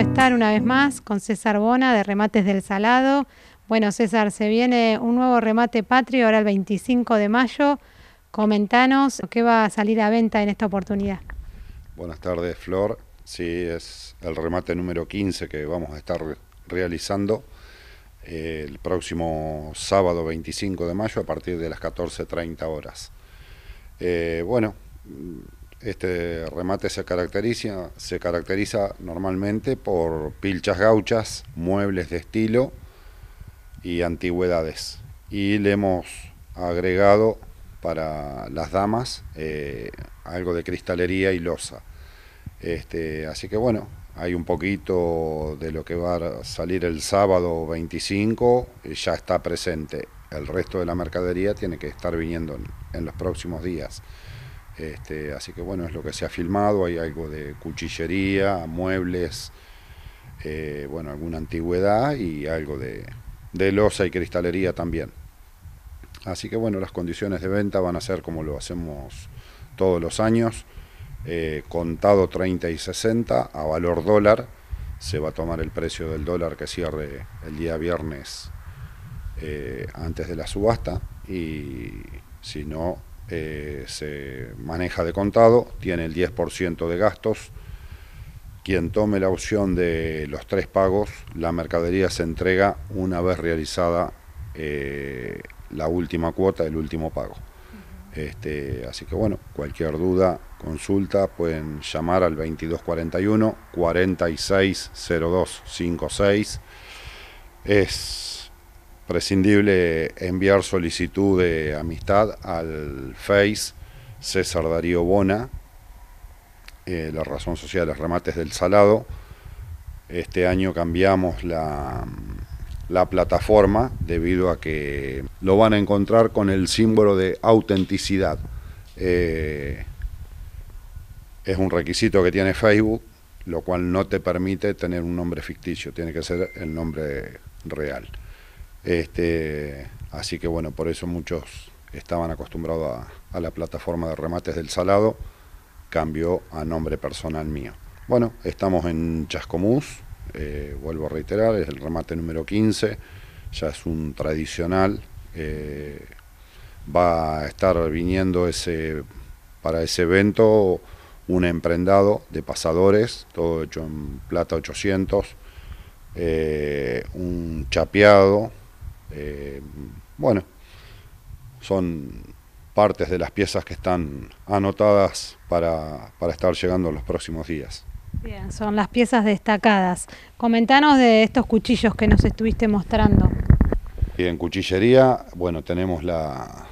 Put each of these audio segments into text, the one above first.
estar una vez más con César Bona de Remates del Salado. Bueno, César, se viene un nuevo remate patrio ahora el 25 de mayo. Comentanos qué va a salir a venta en esta oportunidad. Buenas tardes, Flor. Sí, es el remate número 15 que vamos a estar realizando eh, el próximo sábado 25 de mayo a partir de las 14.30 horas. Eh, bueno, este remate se caracteriza, se caracteriza normalmente por pilchas gauchas, muebles de estilo y antigüedades. Y le hemos agregado para las damas eh, algo de cristalería y losa. Este, así que bueno, hay un poquito de lo que va a salir el sábado 25, eh, ya está presente. El resto de la mercadería tiene que estar viniendo en los próximos días. Este, así que bueno, es lo que se ha filmado, hay algo de cuchillería, muebles, eh, bueno, alguna antigüedad y algo de, de losa y cristalería también. Así que bueno, las condiciones de venta van a ser como lo hacemos todos los años, eh, contado 30 y 60 a valor dólar. Se va a tomar el precio del dólar que cierre el día viernes eh, antes de la subasta y si no, eh, se maneja de contado, tiene el 10% de gastos. Quien tome la opción de los tres pagos, la mercadería se entrega una vez realizada eh, la última cuota, el último pago. Este, así que bueno, cualquier duda, consulta, pueden llamar al 2241 460256. Es prescindible enviar solicitud de amistad al Face César Darío Bona, eh, La Razón Social de los Remates del Salado. Este año cambiamos la, plataforma debido a que lo van a encontrar con el símbolo de autenticidad. Eh, es un requisito que tiene Facebook, lo cual no te permite tener un nombre ficticio, tiene que ser el nombre real. Este, así que bueno, por eso muchos estaban acostumbrados a, la plataforma de remates del Salado, cambió a nombre personal mío. Bueno, estamos en Chascomús, eh, vuelvo a reiterar, es el remate número 15, ya es un tradicional, eh, va a estar viniendo ese, para ese evento un emprendado de pasadores, todo hecho en plata 800, eh, un chapeado, eh, bueno, son partes de las piezas que están anotadas para, estar llegando en los próximos días. Bien, son las piezas destacadas. Comentanos de estos cuchillos que nos estuviste mostrando. Bien, cuchillería, bueno, tenemos la,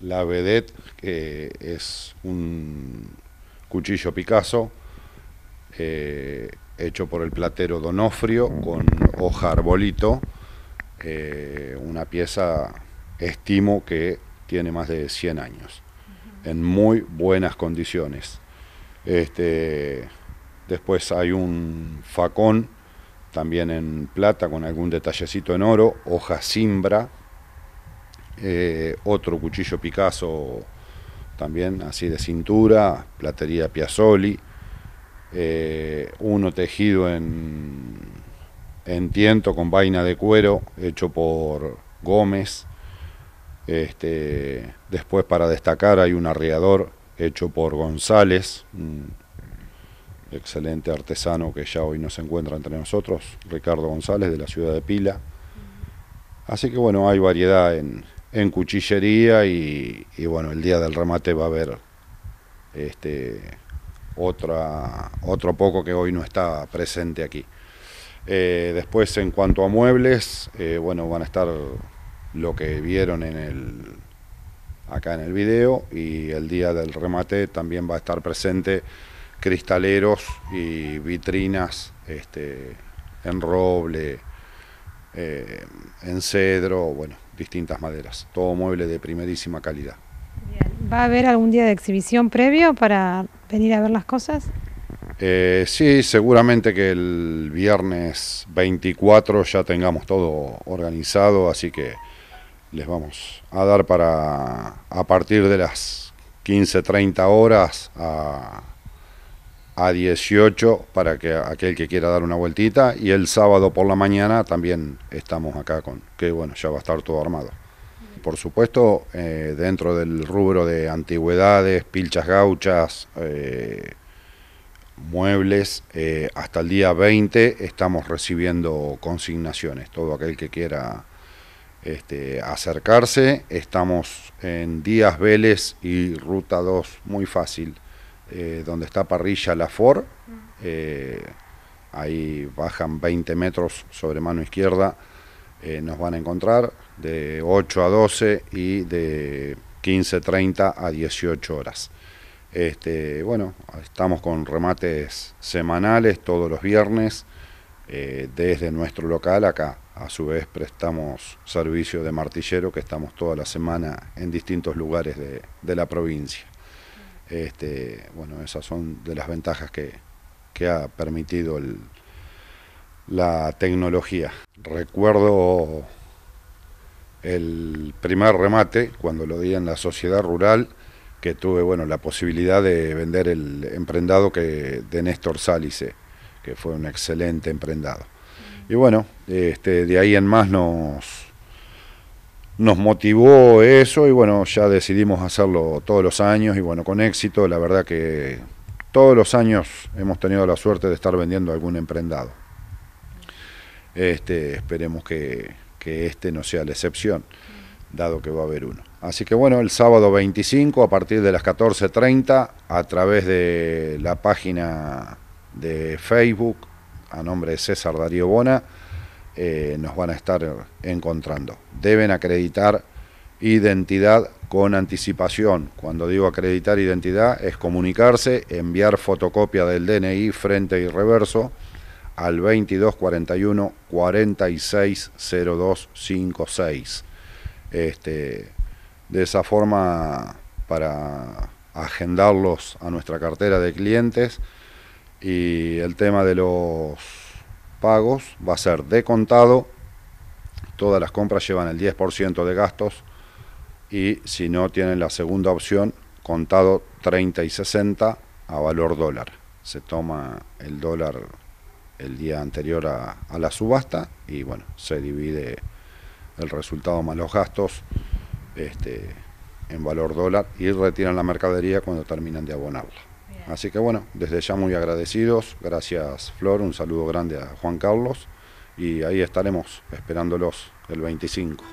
la Vedette, que es un cuchillo Picasso, eh, hecho por el platero Donofrio, con hoja arbolito, una pieza, estimo que tiene más de 100 años, en muy buenas condiciones. Este, después hay un facón, también en plata, con algún detallecito en oro, hoja simbra eh, otro cuchillo Picasso también así de cintura, platería Piazzoli, eh, uno tejido en en tiento con vaina de cuero, hecho por Gómez. Este, después para destacar hay un arreador hecho por González, un excelente artesano que ya hoy no se encuentra entre nosotros, Ricardo González de la ciudad de Pila. Así que bueno, hay variedad en, cuchillería y, bueno, el día del remate va a haber este, otro poco que hoy no está presente aquí. Eh, después, en cuanto a muebles, eh, bueno, van a estar lo que vieron en el acá en el video y el día del remate también va a estar presente cristaleros y vitrinas este, en roble, eh, en cedro, bueno, distintas maderas, todo mueble de primerísima calidad. ¿Va a haber algún día de exhibición previo para venir a ver las cosas? Eh, sí, seguramente que el viernes 24 ya tengamos todo organizado, así que les vamos a dar para a partir de las 15-30 horas a, 18 para que aquel que quiera dar una vueltita y el sábado por la mañana también estamos acá con que bueno ya va a estar todo armado por supuesto eh, dentro del rubro de antigüedades pilchas gauchas eh, muebles. Eh, hasta el día 20 estamos recibiendo consignaciones. Todo aquel que quiera este, acercarse, estamos en Díaz Vélez y Ruta 2, muy fácil, eh, donde está Parrilla La for eh, ahí bajan 20 metros sobre mano izquierda. nos van a encontrar de 8 a 12 y de 15.30 a 18 horas. Este, bueno, estamos con remates semanales todos los viernes eh, desde nuestro local acá. A su vez prestamos servicio de martillero que estamos toda la semana en distintos lugares de, la provincia. Este, bueno, esas son de las ventajas que, ha permitido la tecnología. Recuerdo el primer remate cuando lo di en la sociedad rural que tuve bueno, la posibilidad de vender el emprendado que, de Néstor Sálice, que fue un excelente emprendado. Y bueno, este, de ahí en más nos, nos motivó eso y bueno, ya decidimos hacerlo todos los años y bueno, con éxito, la verdad que todos los años hemos tenido la suerte de estar vendiendo algún emprendado. Este, esperemos que, que este no sea la excepción, dado que va a haber uno. Así que bueno, el sábado 25 a partir de las 14.30 a través de la página de Facebook a nombre de César Darío Bona eh, nos van a estar encontrando. Deben acreditar identidad con anticipación. Cuando digo acreditar identidad es comunicarse, enviar fotocopia del DNI frente y reverso al 2241 460256. Este, de esa forma para agendarlos a nuestra cartera de clientes y el tema de los pagos va a ser de contado, todas las compras llevan el 10% de gastos y si no tienen la segunda opción, contado 30 y 60 a valor dólar. Se toma el dólar el día anterior a, a la subasta y bueno, se divide el resultado más los gastos este, en valor dólar y retiran la mercadería cuando terminan de abonarla. Así que bueno, desde ya muy agradecidos, gracias Flor, un saludo grande a Juan Carlos y ahí estaremos esperándolos el 25.